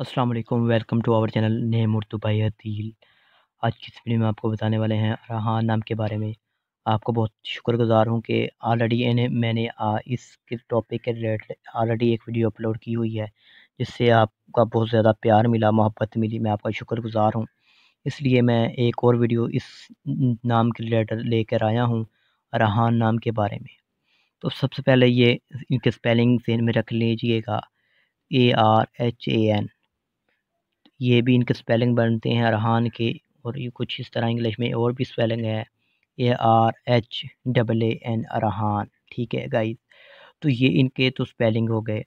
अस्सलाम वालेकुम welcome to our channel name Urdu by Ateel आज की इस वीडियो में आपको बताने वाले हैं रहान नाम के बारे में आपको बहुत शुक्रगुजार हूँ कि ऑलरेडी इन्हें मैंने आ, इस टॉपिक के रिलेटेड ऑलरेडी एक वीडियो अपलोड की हुई है जिससे आपका बहुत ज़्यादा प्यार मिला मोहब्बत मिली मैं आपका शुक्रगुजार हूँ इसलिए मैं एक और वीडियो इस नाम के रिलेटेड लेकर आया हूँ रहान नाम के बारे में तो सबसे पहले ये इनके स्पेलिंग में रख लीजिएगा A R H A N ये भी इनके स्पेलिंग बनते हैं अरहान के और ये कुछ इस तरह इंग्लिश में और भी स्पेलिंग है A R H double A N Arhan ठीक है गाइस तो ये इनके तो स्पेलिंग हो गए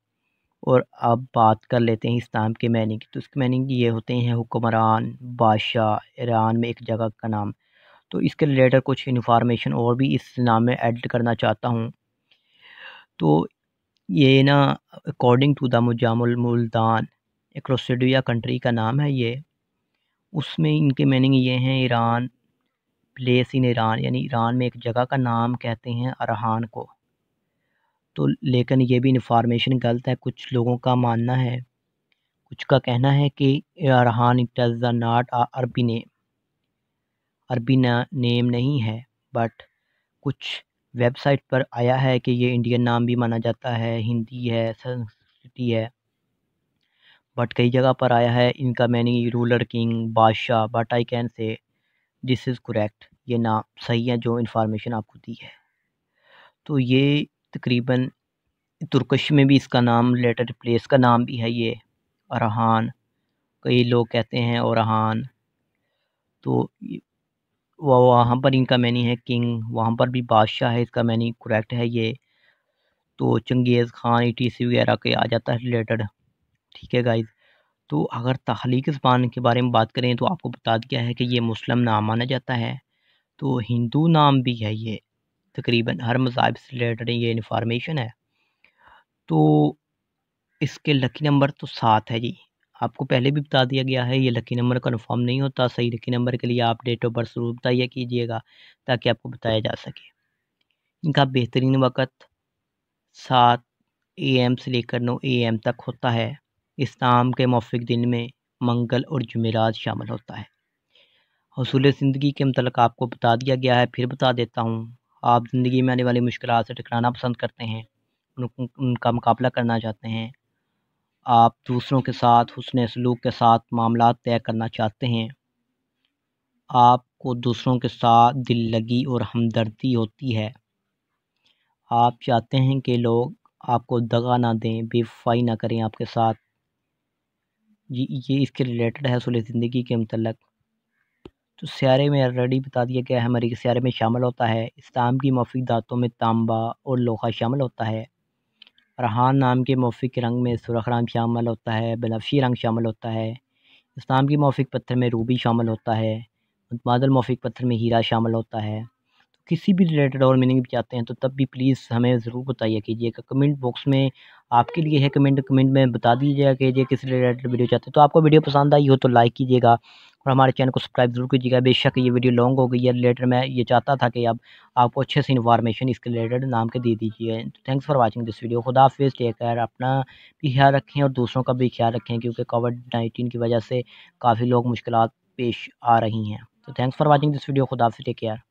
और अब बात कर लेते हैं इस नाम के मैनिंग की तो इसके मैनिंग ये होते हैं हुक्मरान बादशाह ईरान में एक जगह का नाम तो इसके रिलेटेड कुछ इन्फॉर्मेशन और भी इस नाम में ऐड करना चाहता हूँ तो ये ना अकॉर्डिंग टू द मुजामुल मुल्तान क्रोसिडिया कंट्री का नाम है ये उसमें इनके मीनिंग ये हैं ईरान प्लेस इन ईरान यानी ईरान में एक जगह का नाम कहते हैं अरहान को तो लेकिन ये भी इंफॉर्मेशन गलत है कुछ लोगों का मानना है कुछ का कहना है कि Arhan it the not a अरबी नेम अरबी नेम नहीं है बट कुछ वेबसाइट पर आया है कि ये इंडियन नाम भी माना जाता है हिंदी है संस्कृति है बट कई जगह पर आया है इनका मैनी रूलर किंग बादशाह but I can say this is correct ये नाम सही है जो इन्फॉर्मेशन आपको दी है तो ये तकरीबन तुर्कश में भी इसका नाम लेटर प्लेस का नाम भी है ये अरहान कई लोग कहते हैं औरहान तो वह वहाँ पर इनका मैनी है किंग वहाँ पर भी बादशाह है इसका मैनी करेक्ट है ये तो Genghis Khan E T C वगैरह के आ जाता है रिलेटेड ठीक है गाइज तो अगर तख्लीक ज़बान के बारे में बात करें तो आपको बता दिया है कि ये मुस्लिम नाम माना जाता है तो हिंदू नाम भी है ये तकरीबन हर मजाब से रिलेटेड ये इन्फॉर्मेशन है तो इसके लकी नंबर तो सात है जी आपको पहले भी बता दिया गया है ये लकी नंबर कन्फर्म नहीं होता सही लकी नंबर के लिए आप डेट ऑफ बर्थ ज़रूर बताइए कीजिएगा ताकि आपको बताया जा सके इनका बेहतरीन वक़्त सात ए एम से लेकर नौ ए एम तक होता है इस्लाम के मौफिक दिन में मंगल और जुमेरात शामिल होता है हसूल ज़िंदगी के मतलब आपको बता दिया गया है फिर बता देता हूँ आप ज़िंदगी में आने वाली मुश्किल से टकराना पसंद करते हैं उनका मुकाबला करना चाहते हैं आप दूसरों के साथ हसन सलूक के साथ मामला तय करना चाहते हैं आपको दूसरों के साथ दिल लगी और हमदर्दी होती है आप चाहते हैं कि लोग आपको दगा ना दें बेफाई ना करें आपके साथ ये ये इसके रिलेटेड है सुलह ज़िंदगी के मतलब तो स्यारे में ऑलरेडी बता दिया गया है के स्यारे में शामिल होता है इस्लाम की मौफिक दातों में तांबा और लोहा शामिल होता है रहान नाम के मौफिक रंग में सुरख रंग शामिल होता है बनफशी रंग शामिल होता है इस्लाम की मौफिक पत्थर में रूबी शामिल होता है मतमादल मौफिक पत्थर में हीरा शामिल होता है तो किसी भी रिलेटेड और मीनिंग भी चाहते हैं तो तब भी प्लीज़ हमें ज़रूर बताइए कीजिएगा कमेंट बॉक्स में आपके लिए है कमेंट कमेंट में बता दीजिएगा कि ये किस रिलेटेड वीडियो चाहते हैं तो आपको वीडियो पसंद आई हो तो लाइक कीजिएगा और हमारे चैनल को सब्सक्राइब जरूर कीजिएगा बेशक ये वीडियो लॉन्ग हो गई है रिलेटेड मैं ये चाहता था कि आप आपको अच्छे से इन्फॉर्मेशन इसके रिलेटेड नाम के दे दीजिए thanks for watching this video खुदा हाफिज़ टेक केयर अपना भी ख्याल रखें और दूसरों का भी ख्याल रखें क्योंकि कोविड नाइन्टीन की वजह से काफ़ी लोग मुश्किल पेश आ रही हैं तो thanks for watching this video खुदा हाफिज़ टेक केयर